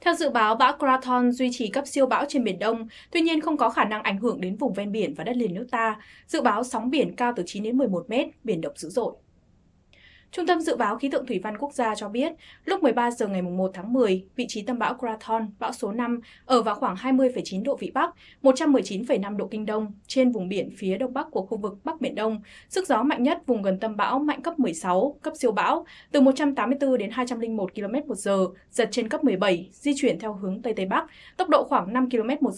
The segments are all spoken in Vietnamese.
Theo dự báo, bão Kraton duy trì cấp siêu bão trên Biển Đông, tuy nhiên không có khả năng ảnh hưởng đến vùng ven biển và đất liền nước ta. Dự báo sóng biển cao từ 9 đến 11 mét, biển động dữ dội. Trung tâm Dự báo Khí tượng Thủy văn Quốc gia cho biết, lúc 13 giờ ngày 1 tháng 10, vị trí tâm bão Krathon, bão số 5, ở vào khoảng 20,9 độ Vĩ Bắc, 119,5 độ Kinh Đông, trên vùng biển phía đông bắc của khu vực Bắc Biển Đông. Sức gió mạnh nhất vùng gần tâm bão mạnh cấp 16, cấp siêu bão, từ 184 đến 201 km h giật trên cấp 17, di chuyển theo hướng Tây Tây Bắc, tốc độ khoảng 5 km h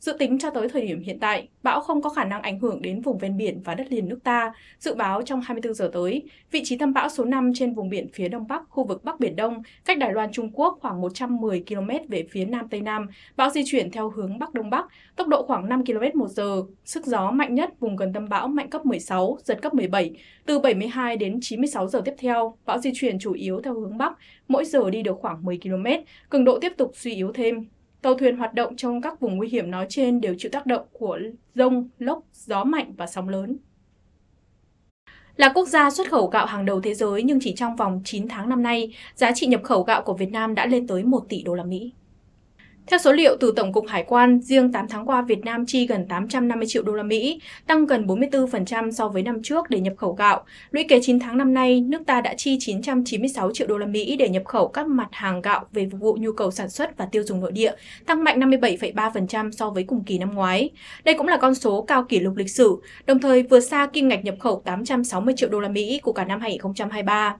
Dự tính cho tới thời điểm hiện tại, bão không có khả năng ảnh hưởng đến vùng ven biển và đất liền nước ta. Dự báo trong 24 giờ tới, vị trí tâm bão Bão số 5 trên vùng biển phía đông bắc, khu vực Bắc Biển Đông, cách Đài Loan Trung Quốc khoảng 110 km về phía nam Tây Nam. Bão di chuyển theo hướng Bắc Đông Bắc, tốc độ khoảng 5 km một giờ. Sức gió mạnh nhất vùng gần tâm bão mạnh cấp 16, giật cấp 17. Từ 72 đến 96 giờ tiếp theo, bão di chuyển chủ yếu theo hướng Bắc, mỗi giờ đi được khoảng 10 km, cường độ tiếp tục suy yếu thêm. Tàu thuyền hoạt động trong các vùng nguy hiểm nói trên đều chịu tác động của rông, lốc, gió mạnh và sóng lớn. Là quốc gia xuất khẩu gạo hàng đầu thế giới nhưng chỉ trong vòng 9 tháng năm nay, giá trị nhập khẩu gạo của Việt Nam đã lên tới 1 tỷ đô la Mỹ. Theo số liệu từ Tổng cục Hải quan, riêng 8 tháng qua Việt Nam chi gần 850 triệu đô la Mỹ, tăng gần 44% so với năm trước để nhập khẩu gạo. Lũy kế 9 tháng năm nay, nước ta đã chi 996 triệu đô la Mỹ để nhập khẩu các mặt hàng gạo về phục vụ nhu cầu sản xuất và tiêu dùng nội địa, tăng mạnh 57,3% so với cùng kỳ năm ngoái. Đây cũng là con số cao kỷ lục lịch sử, đồng thời vượt xa kim ngạch nhập khẩu 860 triệu đô la Mỹ của cả năm 2023.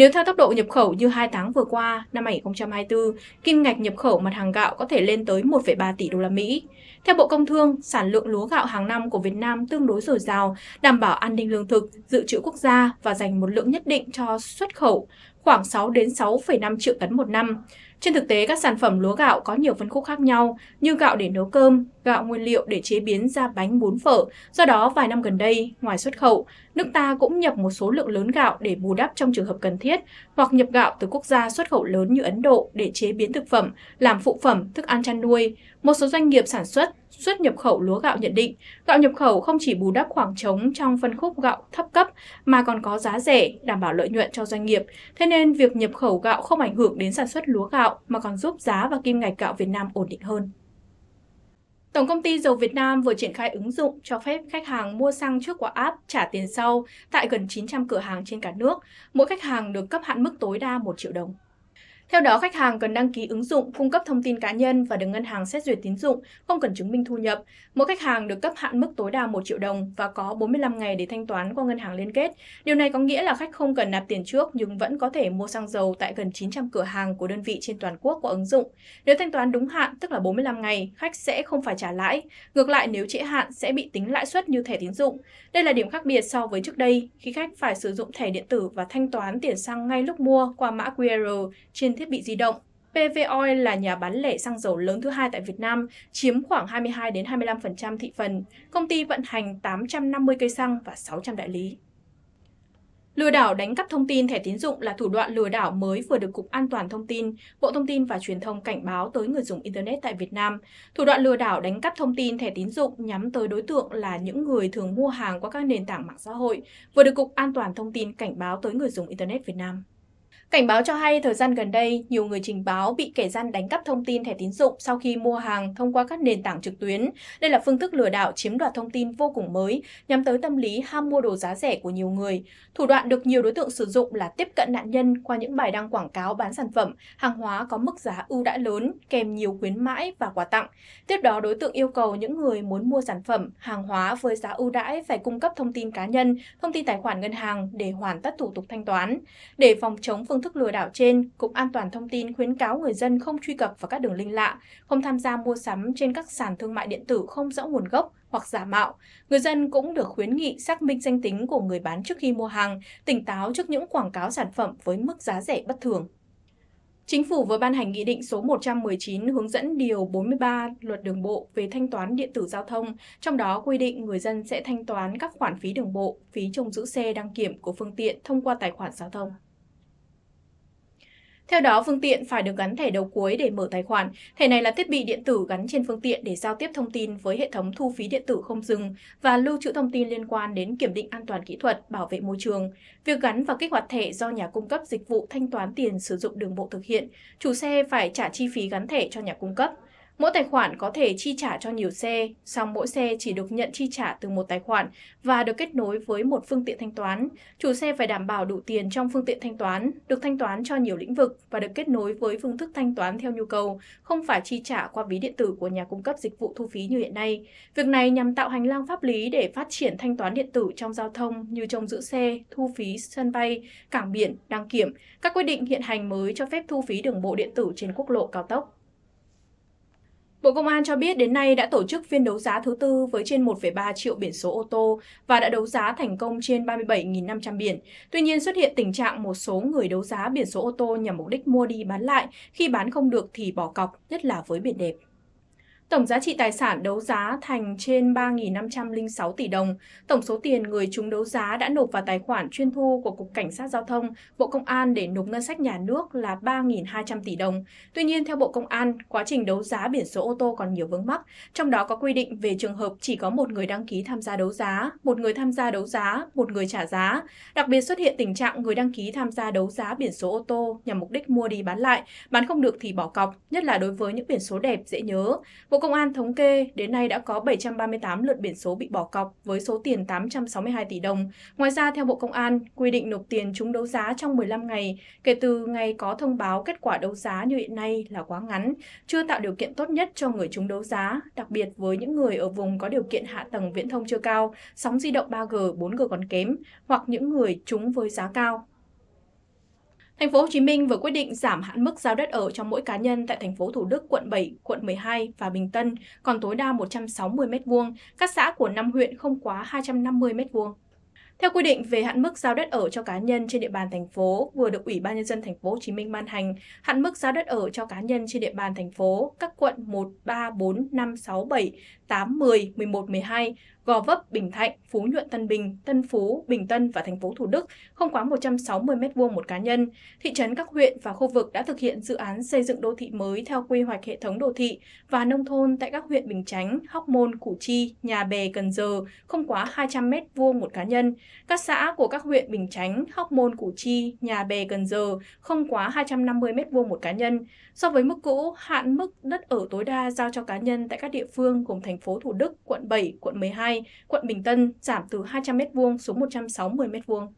Nếu theo tốc độ nhập khẩu như 2 tháng vừa qua, năm 2024, kim ngạch nhập khẩu mặt hàng gạo có thể lên tới 1,3 tỷ đô la Mỹ. Theo Bộ Công Thương, sản lượng lúa gạo hàng năm của Việt Nam tương đối dồi dào, đảm bảo an ninh lương thực, dự trữ quốc gia và dành một lượng nhất định cho xuất khẩu khoảng 6 đến 6,5 triệu tấn một năm. Trên thực tế, các sản phẩm lúa gạo có nhiều phân khúc khác nhau như gạo để nấu cơm, gạo nguyên liệu để chế biến ra bánh bún phở. Do đó, vài năm gần đây, ngoài xuất khẩu, nước ta cũng nhập một số lượng lớn gạo để bù đắp trong trường hợp cần thiết hoặc nhập gạo từ quốc gia xuất khẩu lớn như Ấn Độ để chế biến thực phẩm, làm phụ phẩm, thức ăn chăn nuôi. Một số doanh nghiệp sản xuất xuất nhập khẩu lúa gạo nhận định, gạo nhập khẩu không chỉ bù đắp khoảng trống trong phân khúc gạo thấp cấp mà còn có giá rẻ, đảm bảo lợi nhuận cho doanh nghiệp. Thế nên việc nhập khẩu gạo không ảnh hưởng đến sản xuất lúa gạo mà còn giúp giá và kim ngạch gạo Việt Nam ổn định hơn. Tổng công ty Dầu Việt Nam vừa triển khai ứng dụng cho phép khách hàng mua xăng trước qua app trả tiền sau tại gần 900 cửa hàng trên cả nước. Mỗi khách hàng được cấp hạn mức tối đa 1 triệu đồng. Theo đó, khách hàng cần đăng ký ứng dụng, cung cấp thông tin cá nhân và được ngân hàng xét duyệt tín dụng, không cần chứng minh thu nhập. Mỗi khách hàng được cấp hạn mức tối đa 1 triệu đồng và có 45 ngày để thanh toán qua ngân hàng liên kết. Điều này có nghĩa là khách không cần nạp tiền trước nhưng vẫn có thể mua xăng dầu tại gần 900 cửa hàng của đơn vị trên toàn quốc qua ứng dụng. Nếu thanh toán đúng hạn, tức là 45 ngày, khách sẽ không phải trả lãi. Ngược lại, nếu trễ hạn sẽ bị tính lãi suất như thẻ tín dụng. Đây là điểm khác biệt so với trước đây, khi khách phải sử dụng thẻ điện tử và thanh toán tiền xăng ngay lúc mua qua mã QR trên thiết bị di động. PV Oil là nhà bán lẻ xăng dầu lớn thứ hai tại Việt Nam, chiếm khoảng 22 đến 25% thị phần. Công ty vận hành 850 cây xăng và 600 đại lý. Lừa đảo đánh cắp thông tin thẻ tín dụng là thủ đoạn lừa đảo mới vừa được Cục An toàn Thông tin, Bộ Thông tin và Truyền thông cảnh báo tới người dùng Internet tại Việt Nam. Thủ đoạn lừa đảo đánh cắp thông tin thẻ tín dụng nhắm tới đối tượng là những người thường mua hàng qua các nền tảng mạng xã hội, vừa được Cục An toàn Thông tin cảnh báo tới người dùng Internet Việt Nam. Cảnh báo cho hay thời gian gần đây, nhiều người trình báo bị kẻ gian đánh cắp thông tin thẻ tín dụng sau khi mua hàng thông qua các nền tảng trực tuyến. Đây là phương thức lừa đảo chiếm đoạt thông tin vô cùng mới, nhắm tới tâm lý ham mua đồ giá rẻ của nhiều người. Thủ đoạn được nhiều đối tượng sử dụng là tiếp cận nạn nhân qua những bài đăng quảng cáo bán sản phẩm, hàng hóa có mức giá ưu đãi lớn, kèm nhiều khuyến mãi và quà tặng. Tiếp đó, đối tượng yêu cầu những người muốn mua sản phẩm, hàng hóa với giá ưu đãi phải cung cấp thông tin cá nhân, thông tin tài khoản ngân hàng để hoàn tất thủ tục thanh toán. Để phòng chống phương phương thức lừa đảo trên, Cục An toàn Thông tin khuyến cáo người dân không truy cập vào các đường link lạ, không tham gia mua sắm trên các sàn thương mại điện tử không rõ nguồn gốc hoặc giả mạo. Người dân cũng được khuyến nghị xác minh danh tính của người bán trước khi mua hàng, tỉnh táo trước những quảng cáo sản phẩm với mức giá rẻ bất thường. Chính phủ vừa ban hành Nghị định số 119 hướng dẫn Điều 43 Luật Đường bộ về thanh toán điện tử giao thông, trong đó quy định người dân sẽ thanh toán các khoản phí đường bộ, phí trông giữ xe đăng kiểm của phương tiện thông qua tài khoản giao thông. Theo đó, phương tiện phải được gắn thẻ đầu cuối để mở tài khoản. Thẻ này là thiết bị điện tử gắn trên phương tiện để giao tiếp thông tin với hệ thống thu phí điện tử không dừng và lưu trữ thông tin liên quan đến kiểm định an toàn kỹ thuật, bảo vệ môi trường. Việc gắn và kích hoạt thẻ do nhà cung cấp dịch vụ thanh toán tiền sử dụng đường bộ thực hiện, chủ xe phải trả chi phí gắn thẻ cho nhà cung cấp. Mỗi tài khoản có thể chi trả cho nhiều xe, song mỗi xe chỉ được nhận chi trả từ một tài khoản và được kết nối với một phương tiện thanh toán. Chủ xe phải đảm bảo đủ tiền trong phương tiện thanh toán, được thanh toán cho nhiều lĩnh vực và được kết nối với phương thức thanh toán theo nhu cầu, không phải chi trả qua ví điện tử của nhà cung cấp dịch vụ thu phí như hiện nay. Việc này nhằm tạo hành lang pháp lý để phát triển thanh toán điện tử trong giao thông như trong giữ xe, thu phí sân bay, cảng biển, đăng kiểm. Các quy định hiện hành mới cho phép thu phí đường bộ điện tử trên quốc lộ cao tốc. Bộ Công an cho biết đến nay đã tổ chức phiên đấu giá thứ tư với trên 1,3 triệu biển số ô tô và đã đấu giá thành công trên 37.500 biển. Tuy nhiên xuất hiện tình trạng một số người đấu giá biển số ô tô nhằm mục đích mua đi bán lại, khi bán không được thì bỏ cọc, nhất là với biển đẹp. Tổng giá trị tài sản đấu giá thành trên 3.506 tỷ đồng. Tổng số tiền người chúng đấu giá đã nộp vào tài khoản chuyên thu của Cục Cảnh sát Giao thông, Bộ Công an để nộp ngân sách nhà nước là 3.200 tỷ đồng. Tuy nhiên, theo Bộ Công an, quá trình đấu giá biển số ô tô còn nhiều vướng mắc, trong đó có quy định về trường hợp chỉ có một người đăng ký tham gia đấu giá, một người tham gia đấu giá, một người trả giá. Đặc biệt xuất hiện tình trạng người đăng ký tham gia đấu giá biển số ô tô nhằm mục đích mua đi bán lại, bán không được thì bỏ cọc, nhất là đối với những biển số đẹp dễ nhớ. Bộ Công an thống kê, đến nay đã có 738 lượt biển số bị bỏ cọc với số tiền 862 tỷ đồng. Ngoài ra, theo Bộ Công an, quy định nộp tiền trúng đấu giá trong 15 ngày kể từ ngày có thông báo kết quả đấu giá như hiện nay là quá ngắn, chưa tạo điều kiện tốt nhất cho người trúng đấu giá, đặc biệt với những người ở vùng có điều kiện hạ tầng viễn thông chưa cao, sóng di động 3G, 4G còn kém, hoặc những người trúng với giá cao Thành phố Hồ Chí Minh vừa quyết định giảm hạn mức giao đất ở cho mỗi cá nhân tại thành phố Thủ Đức, quận 7, quận 12 và Bình Tân còn tối đa 160 m2, các xã của năm huyện không quá 250 m2. Theo quy định về hạn mức giao đất ở cho cá nhân trên địa bàn thành phố vừa được Ủy ban nhân dân thành phố Hồ Chí Minh ban hành, hạn mức giao đất ở cho cá nhân trên địa bàn thành phố các quận 1, 3, 4, 5, 6, 7, 8, 10, 11, 12, Gò Vấp, Bình Thạnh, Phú Nhuận, Tân Bình, Tân Phú, Bình Tân và thành phố Thủ Đức không quá 160 m2 một cá nhân. Thị trấn các huyện và khu vực đã thực hiện dự án xây dựng đô thị mới theo quy hoạch hệ thống đô thị và nông thôn tại các huyện Bình Chánh, Hóc Môn, Củ Chi, Nhà Bè, Cần Giờ không quá 200 m2 một cá nhân. Các xã của các huyện Bình Chánh, Hóc Môn, Củ Chi, Nhà Bè, Cần Giờ không quá 250 m2 một cá nhân. So với mức cũ, hạn mức đất ở tối đa giao cho cá nhân tại các địa phương gồm thành phố Thủ Đức, quận 7, quận 12, quận Bình Tân giảm từ 200 m2 xuống 160 m2.